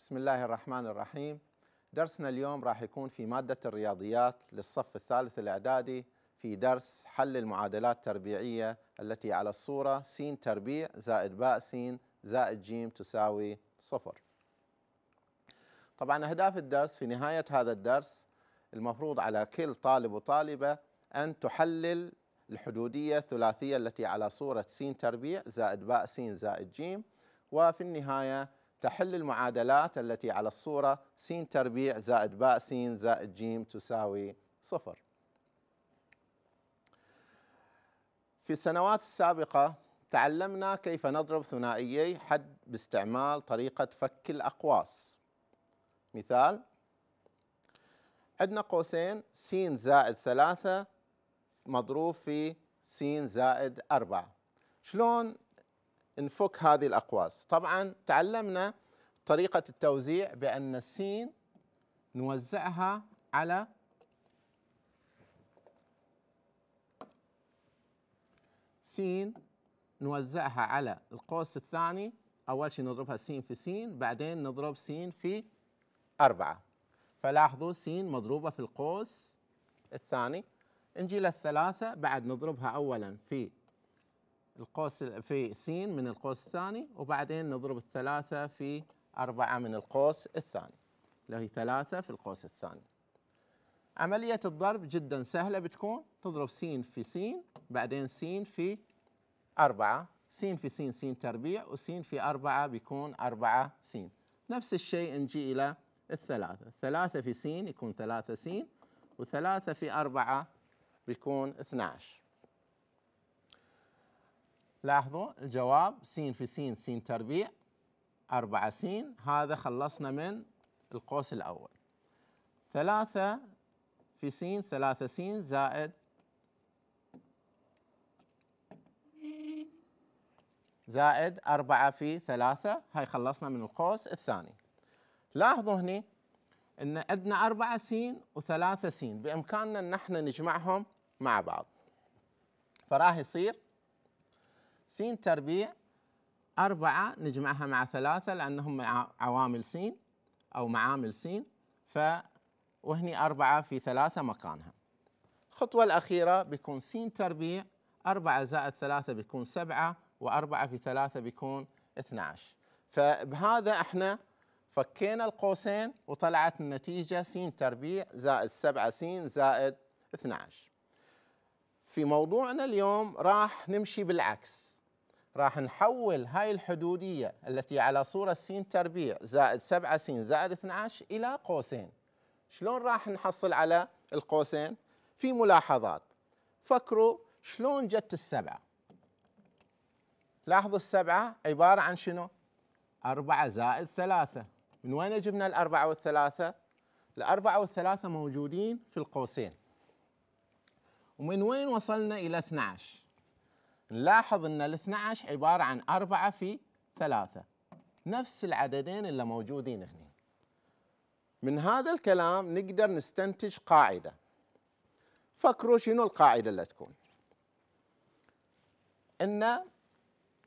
بسم الله الرحمن الرحيم درسنا اليوم راح يكون في مادة الرياضيات للصف الثالث الإعدادي في درس حل المعادلات التربيعية التي على الصورة س تربيع زائد باء س زائد ج تساوي صفر طبعا أهداف الدرس في نهاية هذا الدرس المفروض على كل طالب وطالبة أن تحلل الحدودية الثلاثية التي على صورة س تربيع زائد باء س زائد ج وفي النهاية تحل المعادلات التي على الصورة س تربيع زائد باء س زائد ج تساوي صفر في السنوات السابقة تعلمنا كيف نضرب ثنائيي حد باستعمال طريقة فك الأقواس مثال عندنا قوسين س زائد ثلاثة مضروب في س زائد أربعة شلون نفك هذه الأقواس طبعا تعلمنا طريقة التوزيع بأن السين نوزعها على سين نوزعها على القوس الثاني أول شيء نضربها سين في سين بعدين نضرب سين في أربعة فلاحظوا سين مضروبة في القوس الثاني نجي للثلاثة بعد نضربها أولا في القوس في س من القوس الثاني وبعدين نضرب الثلاثة في أربعة من القوس الثاني اللي هي ثلاثة في القوس الثاني عملية الضرب جدا سهلة بتكون تضرب س في س بعدين س في أربعة س في س س تربيع وس في أربعة بيكون أربعة س نفس الشيء نجي إلى الثلاثة ثلاثة في س يكون ثلاثة س وثلاثة في أربعة بيكون 12 لاحظوا الجواب س في س س تربيع أربعة س هذا خلصنا من القوس الأول ثلاثة في س ثلاثة س زائد زائد أربعة في ثلاثة هاي خلصنا من القوس الثاني لاحظوا هني أن عندنا أربعة س وثلاثة س بإمكاننا أن نحن نجمعهم مع بعض فراح يصير س تربيع أربعة نجمعها مع ثلاثة لأنهم عوامل س أو معامل س ف وهني أربعة في ثلاثة مكانها الخطوة الأخيرة بيكون س تربيع أربعة زائد ثلاثة بيكون سبعة وأربعة في ثلاثة بيكون 12 فبهذا احنا فكينا القوسين وطلعت النتيجة س تربيع زائد 7 س زائد 12 في موضوعنا اليوم راح نمشي بالعكس راح نحول هاي الحدودية التي على صورة س تربيع زائد 7 س زائد 12 إلى قوسين شلون راح نحصل على القوسين في ملاحظات فكروا شلون جت السبعة لاحظوا السبعة عبارة عن شنو أربعة زائد ثلاثة من وين جبنا الأربعة والثلاثة الأربعة والثلاثة موجودين في القوسين ومن وين وصلنا إلى 12 نلاحظ ان ال 12 عباره عن 4 في 3 نفس العددين اللي موجودين هنا من هذا الكلام نقدر نستنتج قاعده فكروا شنو القاعده اللي تكون ان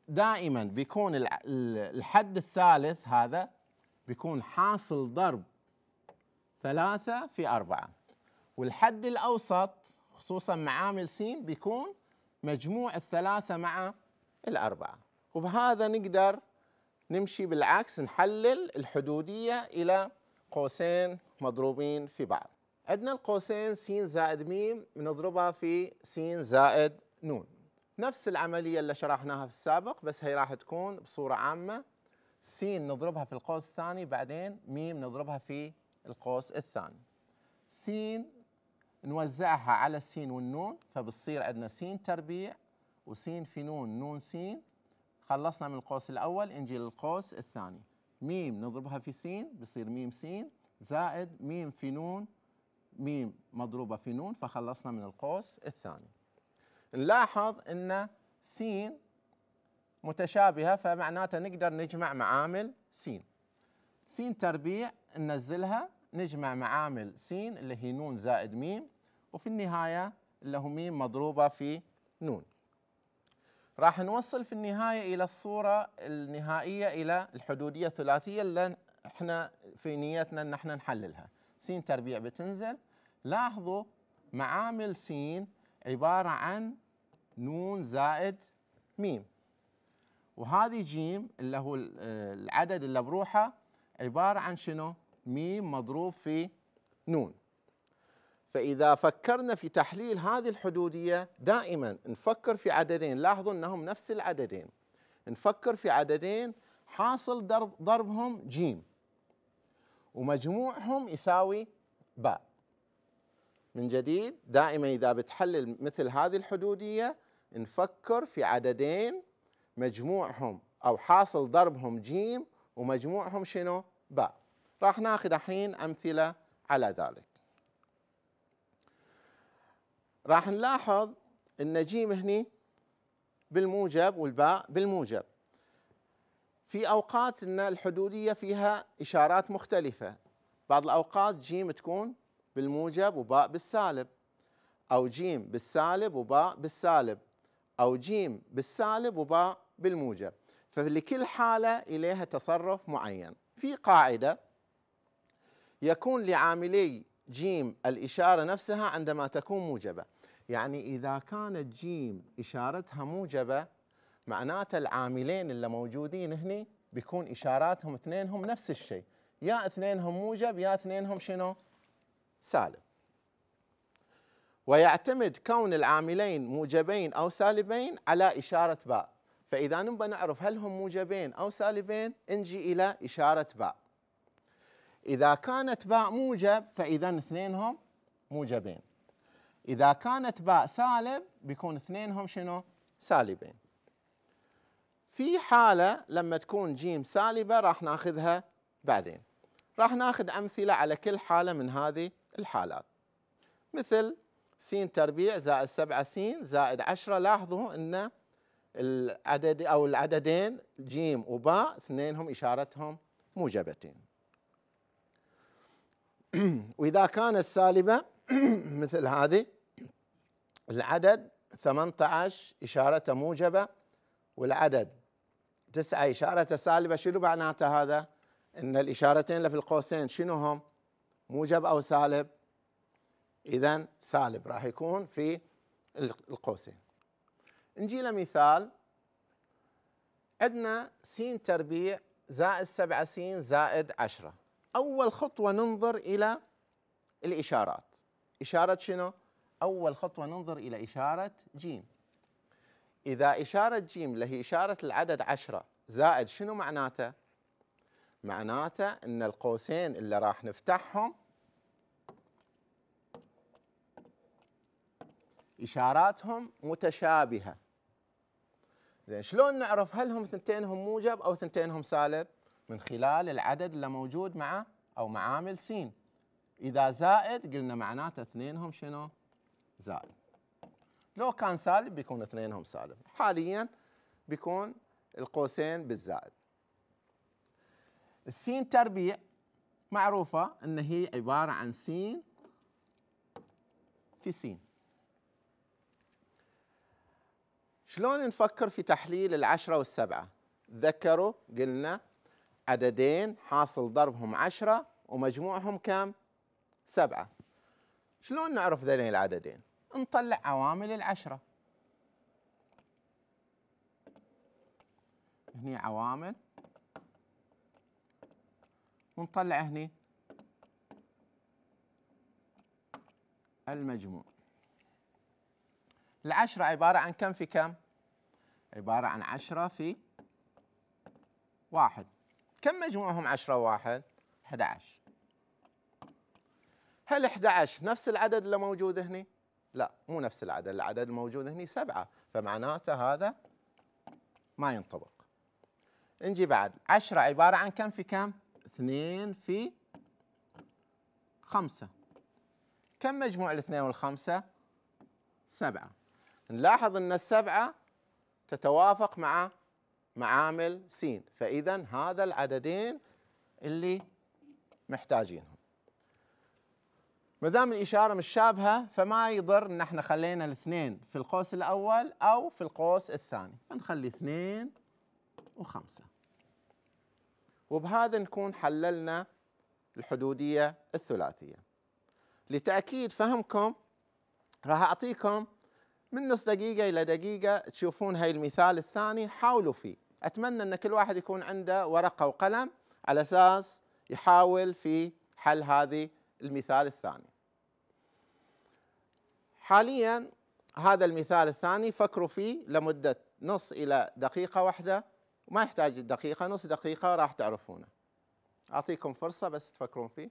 دائما بيكون الحد الثالث هذا بيكون حاصل ضرب ثلاثة في أربعة والحد الأوسط خصوصا مع عامل س بيكون مجموع الثلاثة مع الأربعة وبهذا نقدر نمشي بالعكس نحلل الحدودية إلى قوسين مضروبين في بعض عندنا القوسين س زائد م بنضربها في س زائد ن نفس العملية اللي شرحناها في السابق بس هي راح تكون بصورة عامة س نضربها في القوس الثاني بعدين م نضربها في القوس الثاني س نوزعها على السين والنون فبصير عندنا سين تربيع وسين في نون نون سين خلصنا من القوس الأول نجي للقوس الثاني ميم نضربها في سين بصير ميم سين زائد ميم في نون ميم مضروبة في نون فخلصنا من القوس الثاني نلاحظ أن سين متشابهة فمعناتها نقدر نجمع معامل سين سين تربيع ننزلها نجمع معامل سين اللي هي نون زائد ميم وفي النهاية اللي هم مضروبة في نون راح نوصل في النهاية إلى الصورة النهائية إلى الحدودية الثلاثية اللي احنا في نيتنا ان احنا نحللها س تربيع بتنزل لاحظوا معامل س عبارة عن نون زائد ميم وهذه جيم اللي هو العدد اللي بروحه عبارة عن شنو ميم مضروب في نون فإذا فكرنا في تحليل هذه الحدودية دائما نفكر في عددين لاحظوا أنهم نفس العددين نفكر في عددين حاصل ضرب ضربهم جيم ومجموعهم يساوي باء من جديد دائما إذا بتحلل مثل هذه الحدودية نفكر في عددين مجموعهم أو حاصل ضربهم جيم ومجموعهم شنو باء راح ناخذ الحين أمثلة على ذلك راح نلاحظ النجيم هني بالموجب والباء بالموجب في اوقات ان الحدوديه فيها اشارات مختلفه بعض الاوقات جيم تكون بالموجب وباء بالسالب او جيم بالسالب وباء بالسالب او جيم بالسالب وباء بالموجب فلكل حاله اليها تصرف معين في قاعده يكون لعاملي جيم الاشاره نفسها عندما تكون موجبه يعني إذا كانت جيم إشارتها موجبة معناته العاملين اللي موجودين هنا بيكون إشاراتهم اثنينهم نفس الشيء يا اثنينهم موجب يا اثنينهم شنو سالب ويعتمد كون العاملين موجبين أو سالبين على إشارة باء فإذا نبى نعرف هل هم موجبين أو سالبين نجي إلى إشارة باء إذا كانت باء موجب فإذا اثنينهم موجبين إذا كانت باء سالب بيكون اثنينهم شنو سالبين في حالة لما تكون جيم سالبة راح ناخذها بعدين راح ناخذ أمثلة على كل حالة من هذه الحالات مثل س تربيع زائد 7 س زائد 10 لاحظوا أن العدد أو العددين جيم وباء اثنينهم إشارتهم موجبتين وإذا كانت سالبة مثل هذه العدد 18 إشارة موجبة والعدد 9 إشارة سالبة شنو معناته هذا؟ أن الإشارتين اللي في القوسين شنو هم؟ موجب أو سالب؟ إذا سالب راح يكون في القوسين نجي لمثال عندنا س تربيع زائد 7 س زائد 10 أول خطوة ننظر إلى الإشارات إشارة شنو؟ أول خطوة ننظر إلى إشارة جيم إذا إشارة جيم اللي هي إشارة العدد عشرة زائد شنو معناته؟ معناته أن القوسين اللي راح نفتحهم إشاراتهم متشابهة زين شلون نعرف هل هم ثنتينهم موجب أو ثنتينهم سالب؟ من خلال العدد اللي موجود مع أو معامل سين إذا زائد قلنا معناته اثنينهم شنو؟ زائد لو كان سالب بيكون اثنينهم سالب حاليا بيكون القوسين بالزائد السين تربيع معروفة أن هي عبارة عن سين في سين شلون نفكر في تحليل العشرة والسبعة تذكروا قلنا عددين حاصل ضربهم عشرة ومجموعهم كم سبعة شلون نعرف ذلين العددين نطلع عوامل العشرة هني عوامل ونطلع هني المجموع العشرة عبارة عن كم في كم؟ عبارة عن عشرة في واحد كم مجموعهم عشرة واحد؟ 11 هل 11 نفس العدد اللي موجود هني؟ لا مو نفس العدد العدد الموجود هنا سبعة فمعناته هذا ما ينطبق نجي بعد عشرة عبارة عن كم في كم اثنين في خمسة كم مجموع الاثنين والخمسة سبعة نلاحظ أن السبعة تتوافق مع معامل س فإذا هذا العددين اللي محتاجينهم ما دام الاشاره مش شابهه فما يضر ان احنا خلينا الاثنين في القوس الاول او في القوس الثاني فنخلي اثنين وخمسه وبهذا نكون حللنا الحدوديه الثلاثيه لتاكيد فهمكم راح اعطيكم من نص دقيقه الى دقيقه تشوفون هاي المثال الثاني حاولوا فيه اتمنى ان كل واحد يكون عنده ورقه وقلم على اساس يحاول في حل هذه المثال الثاني حاليا هذا المثال الثاني فكروا فيه لمدة نص إلى دقيقة واحدة ما يحتاج الدقيقة نص دقيقة راح تعرفونه أعطيكم فرصة بس تفكرون فيه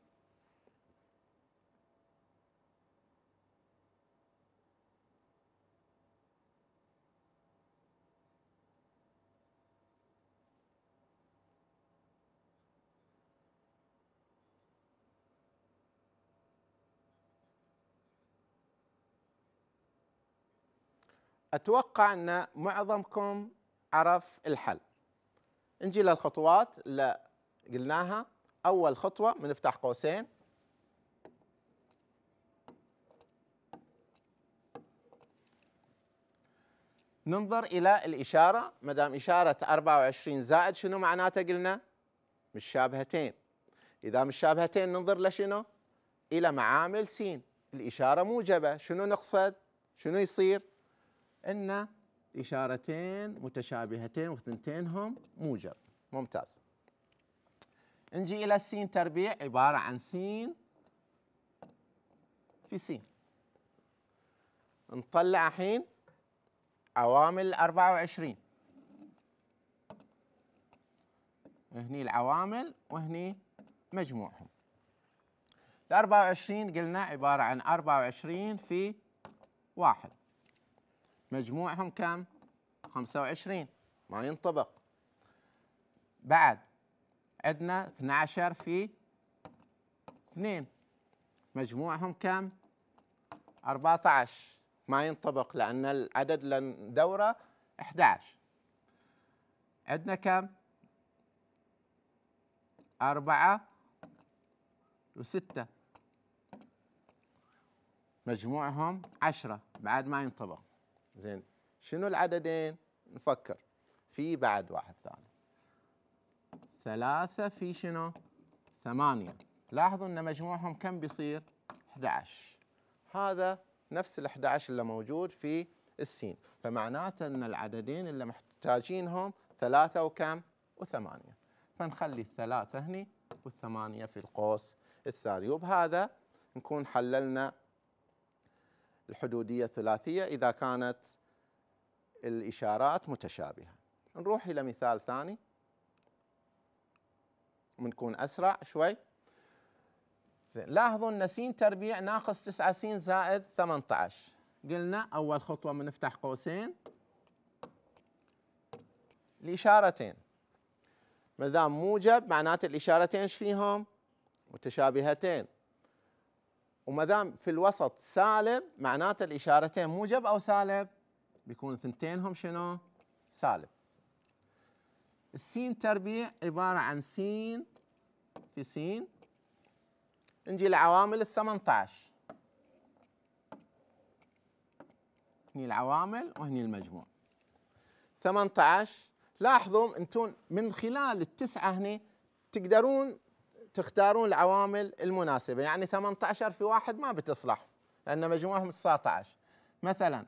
أتوقع أن معظمكم عرف الحل نجي للخطوات اللي قلناها أول خطوة بنفتح قوسين ننظر إلى الإشارة ما دام إشارة 24 زائد شنو معناته قلنا شابهتين إذا شابهتين ننظر لشنو إلى معامل سين الإشارة موجبة شنو نقصد شنو يصير ان إشارتين متشابهتين هم موجب ممتاز نجي إلى السين تربيع عبارة عن سين في سين نطلع الحين عوامل 24 هني العوامل وهني مجموعهم ال 24 قلنا عبارة عن 24 في واحد مجموعهم كم؟ 25 ما ينطبق بعد عندنا 12 في 2 مجموعهم كم؟ 14 ما ينطبق لأن العدد للدورة 11 عندنا كم أربعة وستة مجموعهم عشرة بعد ما ينطبق زين شنو العددين نفكر في بعد واحد ثاني ثلاثة في شنو ثمانية لاحظوا أن مجموعهم كم بيصير 11 هذا نفس ال 11 اللي موجود في السين فمعناته أن العددين اللي محتاجينهم ثلاثة وكم وثمانية فنخلي الثلاثة هني والثمانية في القوس الثاني وبهذا نكون حللنا الحدودية الثلاثية إذا كانت الإشارات متشابهة نروح إلى مثال ثاني بنكون أسرع شوي زين لاحظوا أن س تربيع ناقص 9 س زائد 18 قلنا أول خطوة بنفتح قوسين الإشارتين ما دام موجب معناته الإشارتين ايش فيهم؟ متشابهتين وما دام في الوسط سالب معناته الاشارتين موجب او سالب بيكون ثنتينهم شنو سالب السين تربيع عباره عن سين في سين نجي لعوامل ال 18 هني العوامل وهني المجموع 18 لاحظوا انتم من خلال التسعه هني تقدرون تختارون العوامل المناسبة يعني 18 في واحد ما بتصلح لأن مجموعهم 19 مثلا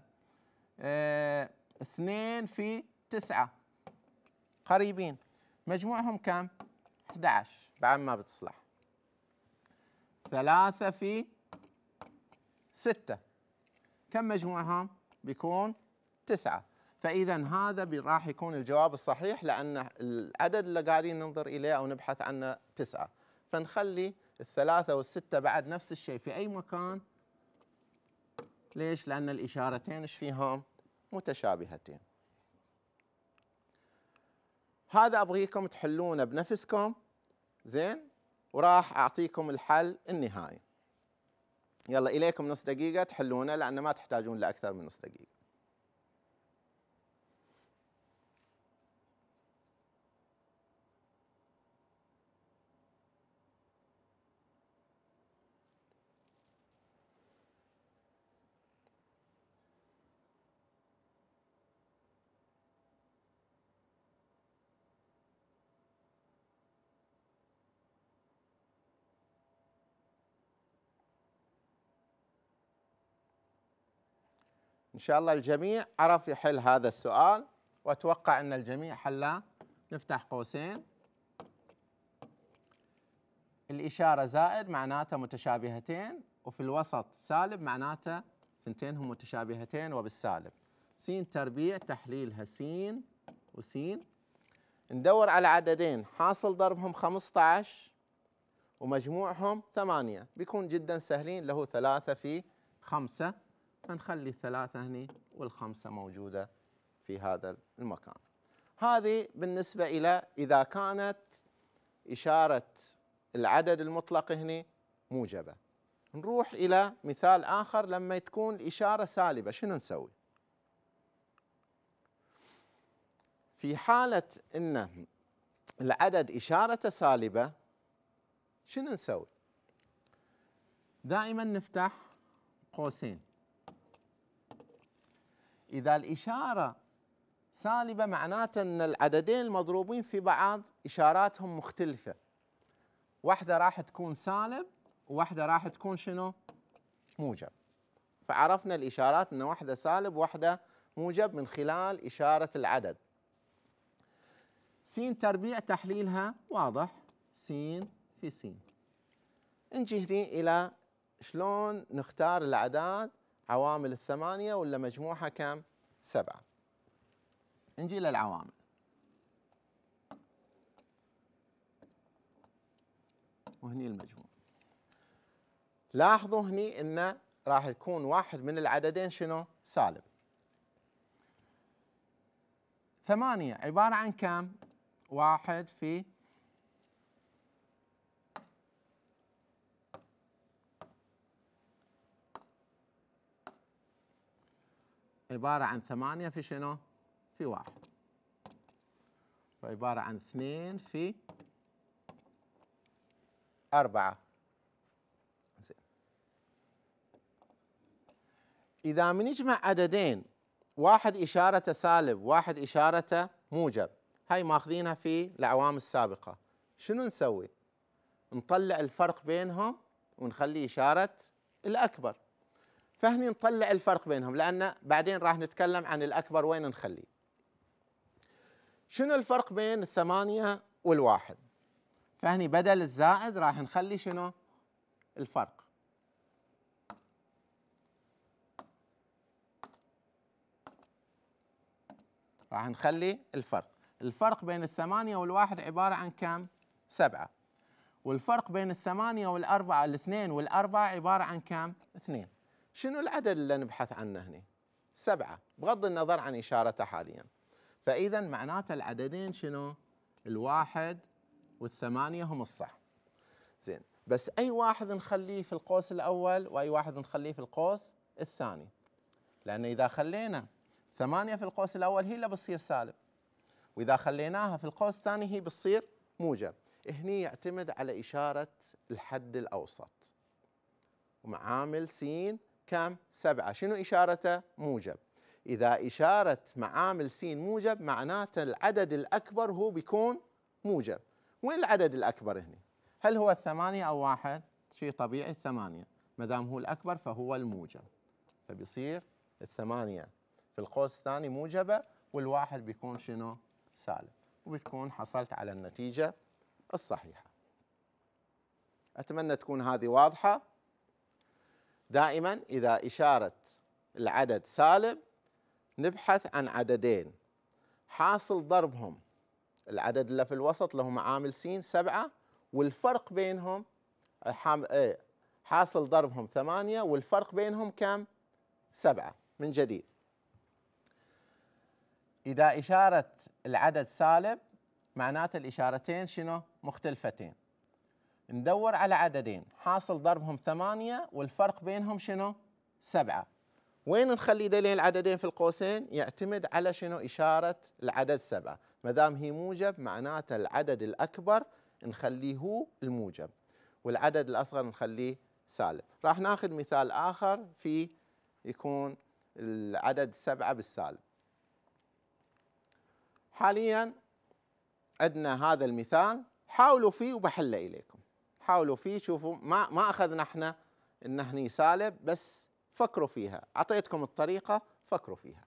آه، اثنين في تسعة قريبين مجموعهم كم؟ 11 بعد ما بتصلح ثلاثة في ستة كم مجموعهم؟ بيكون تسعة فإذا هذا راح يكون الجواب الصحيح لأن العدد اللي قاعدين ننظر إليه أو نبحث عنه تسعة فنخلي الثلاثة والستة بعد نفس الشيء في أي مكان ليش؟ لأن الإشارتين ايش فيهم؟ متشابهتين هذا أبغيكم تحلونه بنفسكم زين وراح أعطيكم الحل النهائي يلا إليكم نص دقيقة تحلونه لأن ما تحتاجون لأكثر من نص دقيقة إن شاء الله الجميع عرف يحل هذا السؤال وأتوقع أن الجميع حله نفتح قوسين الإشارة زائد معناته متشابهتين وفي الوسط سالب معناته ثنتين هم متشابهتين وبالسالب سين تربيع تحليلها سين وسين ندور على عددين حاصل ضربهم 15 ومجموعهم ثمانية بيكون جدا سهلين له ثلاثة في خمسة فنخلي الثلاثة هني والخمسة موجودة في هذا المكان هذه بالنسبة إلى إذا كانت إشارة العدد المطلق هنا موجبة نروح إلى مثال آخر لما تكون الإشارة سالبة شنو نسوي في حالة أن العدد إشارة سالبة شنو نسوي دائما نفتح قوسين إذا الإشارة سالبة معناته أن العددين المضروبين في بعض إشاراتهم مختلفة واحدة راح تكون سالب وواحدة راح تكون شنو؟ موجب فعرفنا الإشارات أن واحدة سالب وواحدة موجب من خلال إشارة العدد س تربيع تحليلها واضح س في س نجي هنا إلى شلون نختار الأعداد عوامل الثمانية ولا مجموعها كم؟ سبعة نجي للعوامل وهني المجموع لاحظوا هني أن راح يكون واحد من العددين شنو؟ سالب ثمانية عبارة عن كم؟ واحد في عبارة عن ثمانية في شنو؟ في واحد وعبارة عن اثنين في أربعة إذا بنجمع عددين واحد إشارة سالب واحد إشارة موجب هاي ماخذينها في الأعوام السابقة شنو نسوي؟ نطلع الفرق بينهم ونخلي إشارة الأكبر فهني نطلع الفرق بينهم لأن بعدين راح نتكلم عن الأكبر وين نخليه شنو الفرق بين الثمانية والواحد فهني بدل الزائد راح نخلي شنو الفرق راح نخلي الفرق الفرق بين الثمانية والواحد عبارة عن كم سبعة والفرق بين الثمانية والأربعة الاثنين والأربعة عبارة عن كم اثنين شنو العدد اللي نبحث عنه هنا سبعة بغض النظر عن إشارته حاليا فإذا معناته العددين شنو الواحد والثمانية هم الصح زين بس أي واحد نخليه في القوس الأول وأي واحد نخليه في القوس الثاني لأن إذا خلينا ثمانية في القوس الأول هي اللي بتصير سالب وإذا خليناها في القوس الثاني هي بتصير موجب هني يعتمد على إشارة الحد الأوسط ومعامل سين كم؟ سبعة شنو إشارته؟ موجب إذا إشارة معامل سين موجب معناته العدد الأكبر هو بيكون موجب وين العدد الأكبر هنا؟ هل هو الثمانية أو واحد؟ شيء طبيعي الثمانية ما دام هو الأكبر فهو الموجب فبيصير الثمانية في القوس الثاني موجبة والواحد بيكون شنو؟ سالب وبتكون حصلت على النتيجة الصحيحة أتمنى تكون هذه واضحة دائما إذا إشارة العدد سالب نبحث عن عددين حاصل ضربهم العدد اللي في الوسط له معامل س سبعة والفرق بينهم إيه، حاصل ضربهم ثمانية والفرق بينهم كم؟ سبعة من جديد إذا إشارة العدد سالب معناته الإشارتين شنو؟ مختلفتين ندور على عددين حاصل ضربهم ثمانية والفرق بينهم شنو سبعة وين نخلي دليل العددين في القوسين يعتمد على شنو إشارة العدد سبعة ما دام هي موجب معناته العدد الأكبر نخليه هو الموجب والعدد الأصغر نخليه سالب راح ناخذ مثال آخر في يكون العدد سبعة بالسالب حاليا عندنا هذا المثال حاولوا فيه وبحله إليكم حاولوا فيه شوفوا ما ما اخذنا احنا انه هني سالب بس فكروا فيها اعطيتكم الطريقه فكروا فيها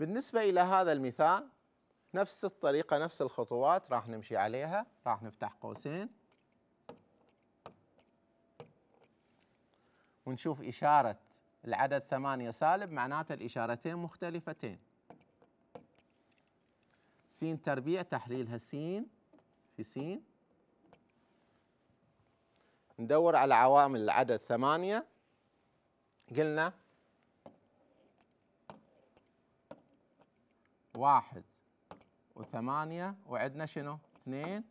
بالنسبة إلى هذا المثال نفس الطريقة نفس الخطوات راح نمشي عليها راح نفتح قوسين ونشوف إشارة العدد ثمانية سالب معناته الإشارتين مختلفتين س تربيع تحليلها س في س ندور على عوامل العدد ثمانية قلنا واحد وثمانية وعندنا شنو اثنين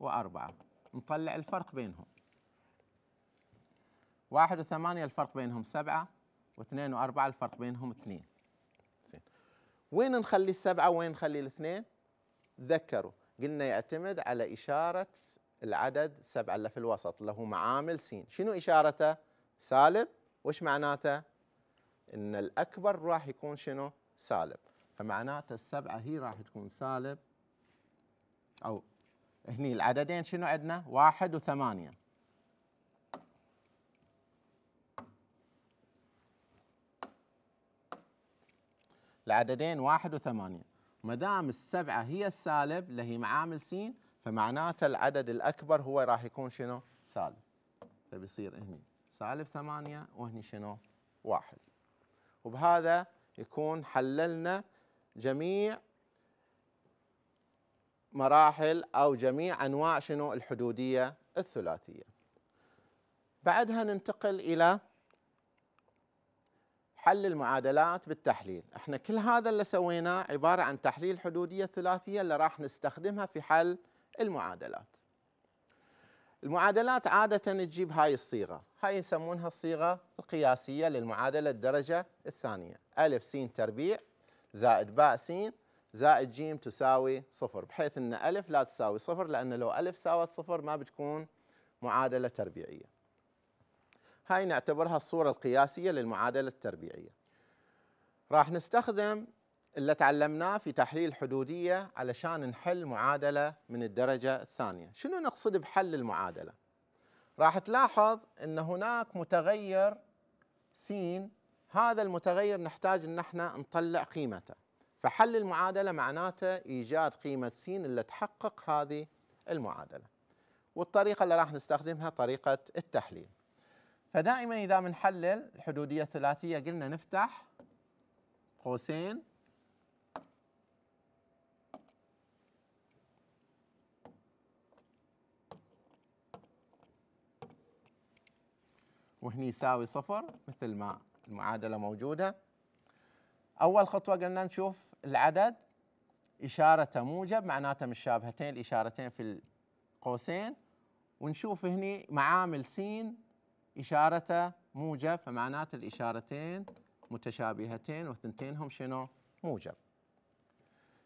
وأربعة نطلع الفرق بينهم واحد وثمانية الفرق بينهم سبعة واثنين وأربعة الفرق بينهم اثنين زين وين نخلي السبعة وين نخلي الاثنين تذكروا قلنا يعتمد على إشارة العدد سبعة اللي في الوسط له معامل سين شنو إشارته سالب وش معناته إن الأكبر راح يكون شنو سالب فمعناته السبعة هي راح تكون سالب أو هني العددين شنو عندنا واحد وثمانية العددين واحد وثمانية ما دام السبعة هي السالب اللي هي معامل س فمعناته العدد الأكبر هو راح يكون شنو سالب فبيصير هني سالب ثمانية وهني شنو واحد وبهذا يكون حللنا جميع مراحل او جميع انواع شنو الحدوديه الثلاثيه. بعدها ننتقل الى حل المعادلات بالتحليل، احنا كل هذا اللي سويناه عباره عن تحليل حدوديه ثلاثيه اللي راح نستخدمها في حل المعادلات. المعادلات عادة تجيب هاي الصيغة هاي يسمونها الصيغة القياسية للمعادلة الدرجة الثانية ا س تربيع زائد باء س زائد ج تساوي صفر بحيث أن ألف لا تساوي صفر لأن لو ألف ساوت صفر ما بتكون معادلة تربيعية هاي نعتبرها الصورة القياسية للمعادلة التربيعية راح نستخدم اللي تعلمناه في تحليل حدودية علشان نحل معادلة من الدرجة الثانية شنو نقصد بحل المعادلة؟ راح تلاحظ أن هناك متغير سين هذا المتغير نحتاج ان احنا نطلع قيمته فحل المعادله معناته ايجاد قيمه س اللي تحقق هذه المعادله والطريقه اللي راح نستخدمها طريقه التحليل فدائما اذا بنحلل الحدوديه الثلاثيه قلنا نفتح قوسين وهني يساوي صفر مثل ما المعادله موجوده اول خطوه قلنا نشوف العدد اشاره موجب معناته متشابهتين الاشارتين في القوسين ونشوف هني معامل س اشارته موجب فمعناته الاشارتين متشابهتين وثنتينهم شنو موجب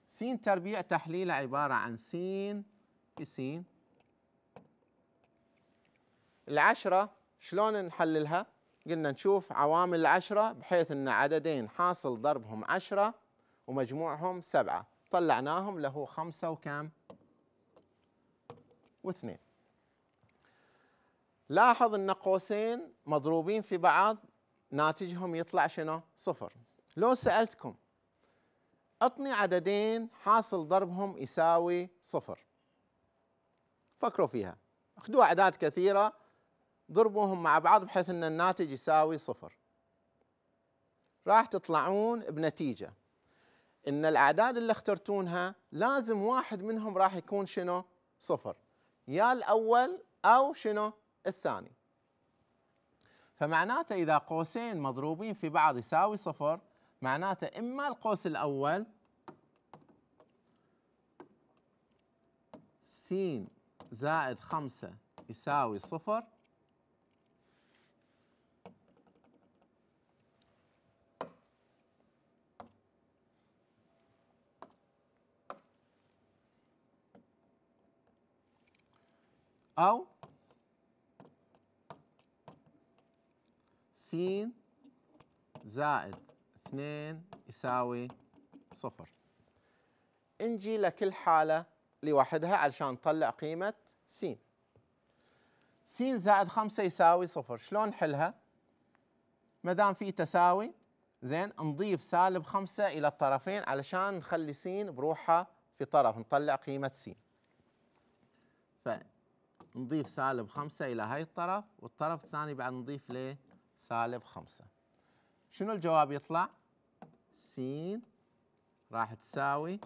س تربيع تحليله عباره عن س في س العشرة شلون نحللها؟ قلنا نشوف عوامل العشرة بحيث أن عددين حاصل ضربهم عشرة ومجموعهم سبعة طلعناهم له خمسة وكام واثنين لاحظ أن قوسين مضروبين في بعض ناتجهم يطلع شنو صفر لو سألتكم أطني عددين حاصل ضربهم يساوي صفر فكروا فيها اخذوا أعداد كثيرة ضربوهم مع بعض بحيث ان الناتج يساوي صفر راح تطلعون بنتيجه ان الاعداد اللي اخترتونها لازم واحد منهم راح يكون شنو صفر يا الاول او شنو الثاني فمعناته اذا قوسين مضروبين في بعض يساوي صفر معناته اما القوس الاول س زائد خمسة يساوي صفر أو س زائد اثنين يساوي صفر نجي لكل حالة لوحدها علشان نطلع قيمة س س زائد خمسة يساوي صفر شلون نحلها؟ ما دام في تساوي زين نضيف سالب خمسة إلى الطرفين علشان نخلي س بروحها في طرف نطلع قيمة س نضيف سالب خمسة إلى هاي الطرف والطرف الثاني بعد نضيف ليه سالب خمسة شنو الجواب يطلع س راح تساوي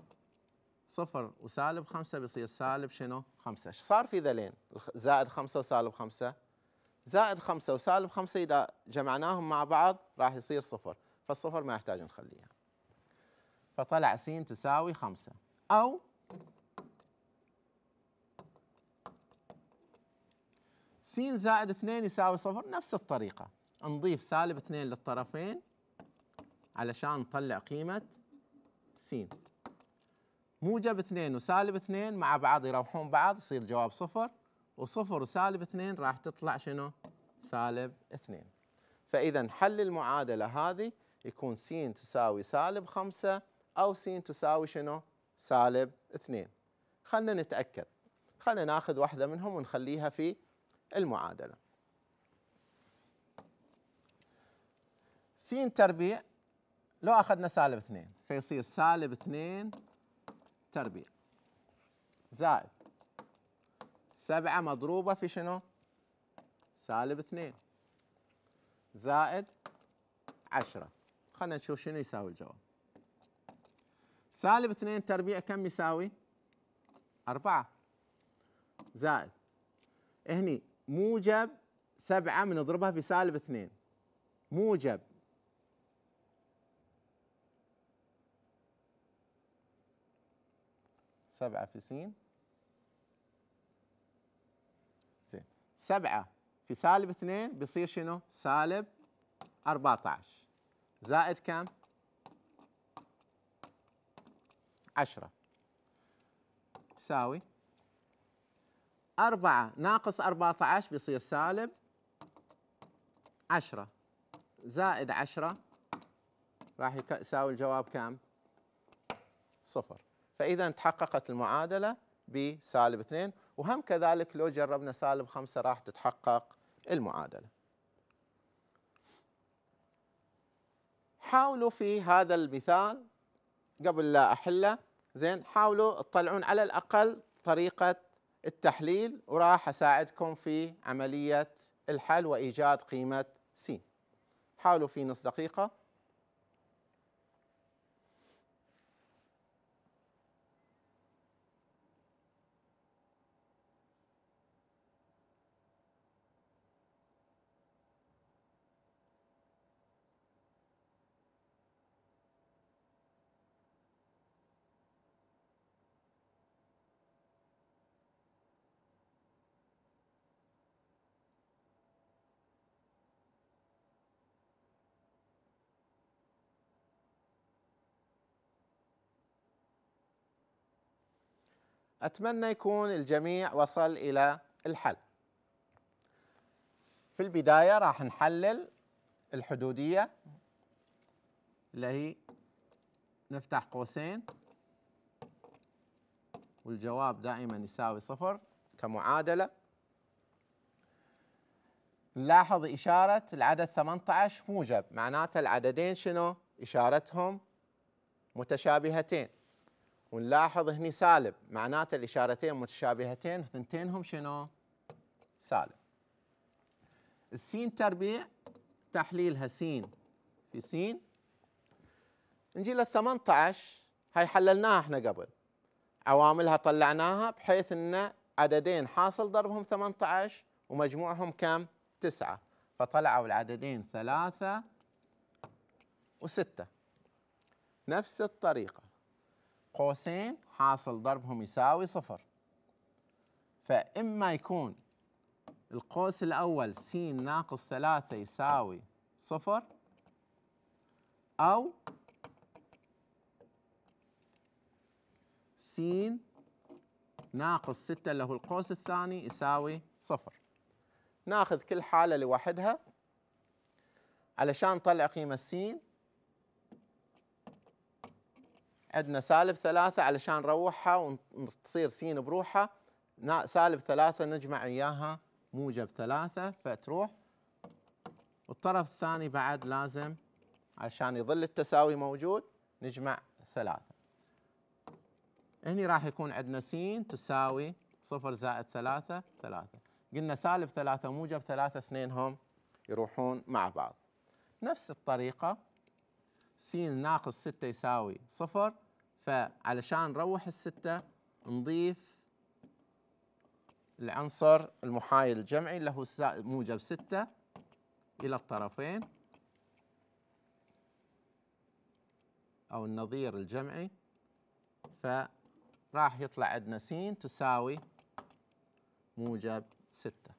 صفر وسالب خمسة بيصير سالب شنو خمسة شو صار في ذلين زائد خمسة وسالب خمسة زائد خمسة وسالب خمسة إذا جمعناهم مع بعض راح يصير صفر فالصفر ما يحتاج نخليها فطلع س تساوي خمسة أو س زائد 2 يساوي صفر نفس الطريقة نضيف سالب 2 للطرفين علشان نطلع قيمة س موجب 2 وسالب 2 مع بعض يروحون بعض يصير جواب صفر وصفر وسالب 2 راح تطلع شنو؟ سالب 2 فإذا حل المعادلة هذه يكون س تساوي سالب 5 أو س تساوي شنو؟ سالب 2 خلنا نتأكد خلنا ناخذ واحدة منهم ونخليها في المعادلة س تربيع لو أخذنا سالب اثنين فيصير سالب اثنين تربيع زائد سبعة مضروبة في شنو؟ سالب اثنين زائد عشرة خلينا نشوف شنو يساوي الجواب سالب اثنين تربيع كم يساوي؟ أربعة زائد هني موجب سبعة بنضربها في سالب اثنين موجب سبعة في سين زين سبعة في سالب اثنين بيصير شنو؟ سالب 14 زائد كم؟ 10 يساوي 4 ناقص 14 بيصير سالب 10 زائد 10 راح يساوي الجواب كم؟ صفر فإذا تحققت المعادلة بسالب 2 وهم كذلك لو جربنا سالب 5 راح تتحقق المعادلة حاولوا في هذا المثال قبل لا أحله زين حاولوا تطلعون على الأقل طريقة التحليل وراح أساعدكم في عملية الحل وإيجاد قيمة س حاولوا في نص دقيقة أتمنى يكون الجميع وصل إلى الحل في البداية راح نحلل الحدودية اللي هي نفتح قوسين والجواب دائما يساوي صفر كمعادلة نلاحظ إشارة العدد 18 موجب معناته العددين شنو إشارتهم متشابهتين ونلاحظ هني سالب معناته الإشارتين متشابهتين ثنتينهم شنو سالب السين تربيع تحليلها سين في سين نجي لل 18 هاي حللناها احنا قبل عواملها طلعناها بحيث ان عددين حاصل ضربهم 18 ومجموعهم كم؟ تسعة فطلعوا العددين ثلاثة وستة نفس الطريقة قوسين حاصل ضربهم يساوي صفر فإما يكون القوس الأول س ناقص ثلاثة يساوي صفر أو س ناقص ستة اللي هو القوس الثاني يساوي صفر ناخذ كل حالة لوحدها علشان نطلع قيمة السين عندنا سالب ثلاثة علشان نروحها وتصير س بروحها سالب ثلاثة نجمع إياها موجب ثلاثة فتروح والطرف الثاني بعد لازم علشان يظل التساوي موجود نجمع ثلاثة هني راح يكون عندنا س تساوي صفر زائد ثلاثة ثلاثة قلنا سالب ثلاثة موجب ثلاثة اثنينهم يروحون مع بعض نفس الطريقة س ناقص 6 يساوي صفر فعلشان نروح الستة نضيف العنصر المحايد الجمعي اللي هو موجب ستة إلى الطرفين أو النظير الجمعي فراح يطلع عندنا س تساوي موجب ستة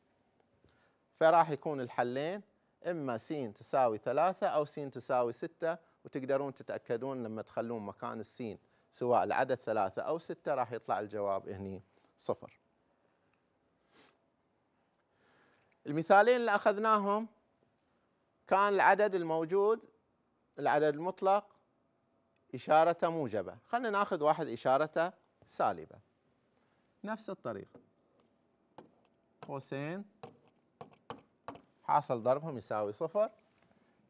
فراح يكون الحلين إما س تساوي ثلاثة أو س تساوي ستة وتقدرون تتاكدون لما تخلون مكان السين سواء العدد ثلاثه او سته راح يطلع الجواب هني صفر. المثالين اللي اخذناهم كان العدد الموجود العدد المطلق إشارته موجبة خلينا ناخذ واحد إشارته سالبة نفس الطريقة قوسين حاصل ضربهم يساوي صفر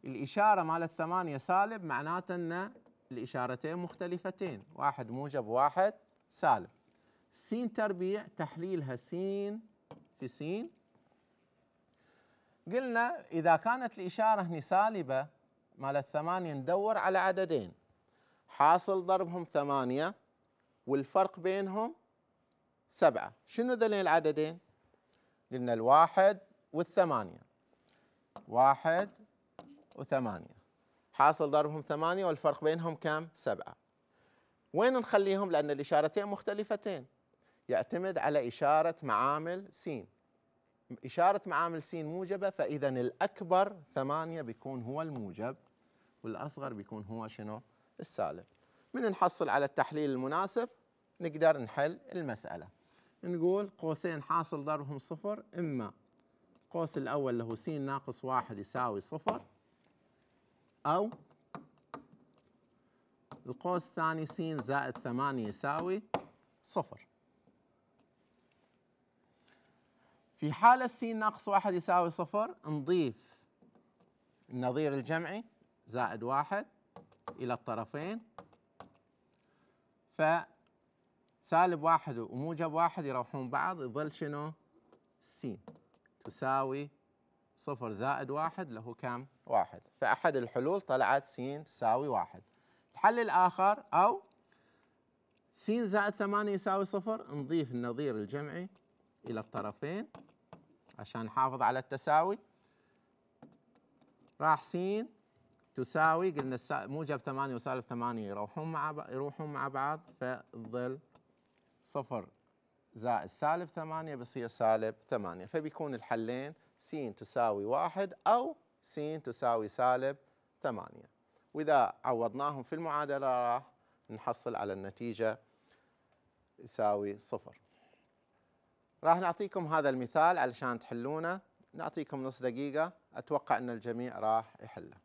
الإشارة مال الثمانية سالب معناته أن الإشارتين مختلفتين واحد موجب واحد سالب سين تربيع تحليلها سين في سين قلنا إذا كانت الإشارة هني سالبة مال الثمانية ندور على عددين حاصل ضربهم ثمانية والفرق بينهم سبعة شنو ذلين العددين؟ قلنا الواحد والثمانية واحد وثمانية حاصل ضربهم ثمانية والفرق بينهم كم سبعة وين نخليهم لأن الإشارتين مختلفتين يعتمد على إشارة معامل س إشارة معامل س موجبة فإذا الأكبر ثمانية بيكون هو الموجب والأصغر بيكون هو شنو السالب من نحصل على التحليل المناسب نقدر نحل المسألة نقول قوسين حاصل ضربهم صفر إما القوس الأول له س ناقص واحد يساوي صفر أو القوس الثاني س زائد ثمانية يساوي صفر في حالة س ناقص واحد يساوي صفر نضيف النظير الجمعي زائد واحد إلى الطرفين فسالب واحد وموجب واحد يروحون بعض يظل شنو؟ س تساوي صفر زائد واحد له كم؟ واحد فأحد الحلول طلعت س تساوي واحد الحل الآخر أو س زائد ثمانية يساوي صفر نضيف النظير الجمعي إلى الطرفين عشان نحافظ على التساوي راح س تساوي قلنا موجب ثمانية وسالب ثمانية يروحون مع يروحون مع بعض فظل صفر زائد سالب ثمانية بصير سالب ثمانية فبيكون الحلين س تساوي واحد أو س تساوي سالب ثمانية وإذا عوضناهم في المعادلة راح نحصل على النتيجة يساوي صفر راح نعطيكم هذا المثال علشان تحلونه نعطيكم نص دقيقة أتوقع أن الجميع راح يحله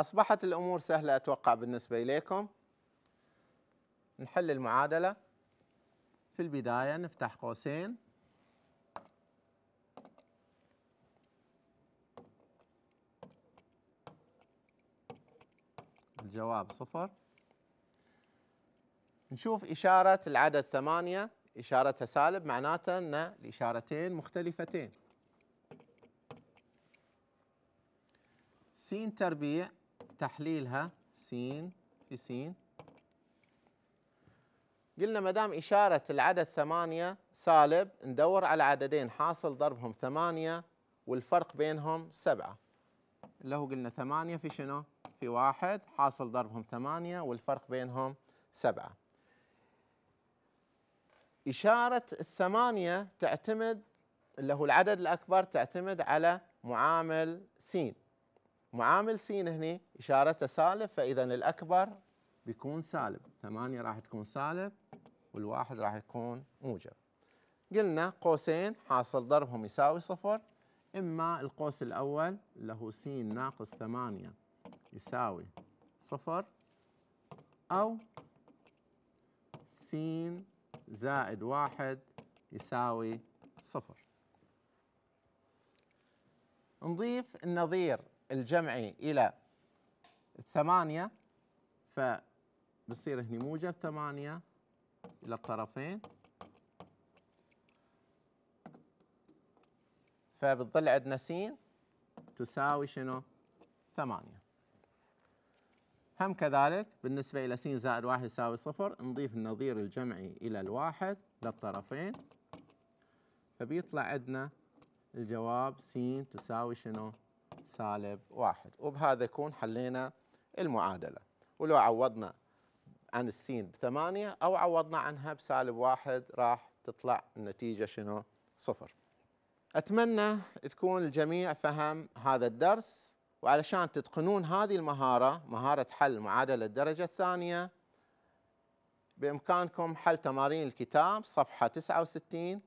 أصبحت الأمور سهلة أتوقع بالنسبة إليكم نحل المعادلة في البداية نفتح قوسين الجواب صفر نشوف إشارة العدد ثمانية إشارتها سالب معناته أن الإشارتين مختلفتين س تربيع تحليلها س في س قلنا ما دام إشارة العدد ثمانية سالب ندور على عددين حاصل ضربهم ثمانية والفرق بينهم سبعة اللي هو قلنا ثمانية في شنو؟ في واحد حاصل ضربهم ثمانية والفرق بينهم سبعة إشارة الثمانية تعتمد اللي هو العدد الأكبر تعتمد على معامل س معامل س هنا اشارته سالب فاذا الاكبر بيكون سالب 8 راح تكون سالب والواحد راح يكون موجب قلنا قوسين حاصل ضربهم يساوي صفر اما القوس الاول اللي هو س ناقص 8 يساوي صفر او س زائد واحد يساوي صفر نضيف النظير الجمعي إلى الثمانية فبصير هني موجب ثمانية إلى الطرفين فبتظل عندنا س تساوي شنو؟ ثمانية هم كذلك بالنسبة إلى س زائد واحد يساوي صفر نضيف النظير الجمعي إلى الواحد للطرفين فبيطلع عندنا الجواب س تساوي شنو؟ سالب واحد وبهذا يكون حلينا المعادلة ولو عوضنا عن السين بثمانية أو عوضنا عنها بسالب واحد راح تطلع النتيجة شنو صفر أتمنى تكون الجميع فهم هذا الدرس وعلشان تتقنون هذه المهارة مهارة حل معادلة الدرجة الثانية بإمكانكم حل تمارين الكتاب صفحة 69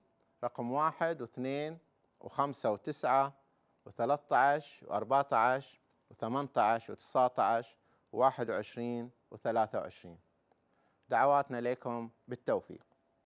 رقم واحد واثنين وخمسة وتسعة و13 و14 و18 و19 و21 و23 دعواتنا لكم بالتوفيق